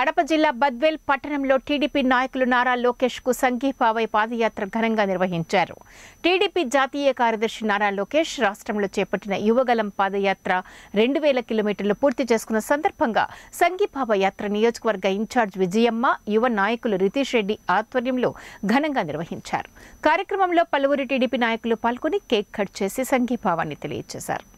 కడప జిల్లా బద్వేల్ పట్టణంలో టీడీపీ నాయకులు నారా లోకేష్ కు సంఘీభావై పాదయాత్ర ఘనంగా నిర్వహించారు టీడీపీ జాతీయ కార్యదర్శి నారా లోకేష్ రాష్ట్రంలో చేపట్టిన యువగలం పాదయాత్ర రెండు వేల కిలోమీటర్లు పూర్తి చేసుకున్న సందర్భంగా సంఘీభావ యాత్ర నియోజకవర్గ ఇన్ఛార్జ్ విజయమ్మ యువ నాయకులు రితీష్ రెడ్డి ఆధ్వర్యంలో ఘనంగా నిర్వహించారు కార్యక్రమంలో పలువురు టీడీపీ నాయకులు పాల్గొని కేక్ కట్ చేసి సంఘీభావాన్ని తెలియజేశారు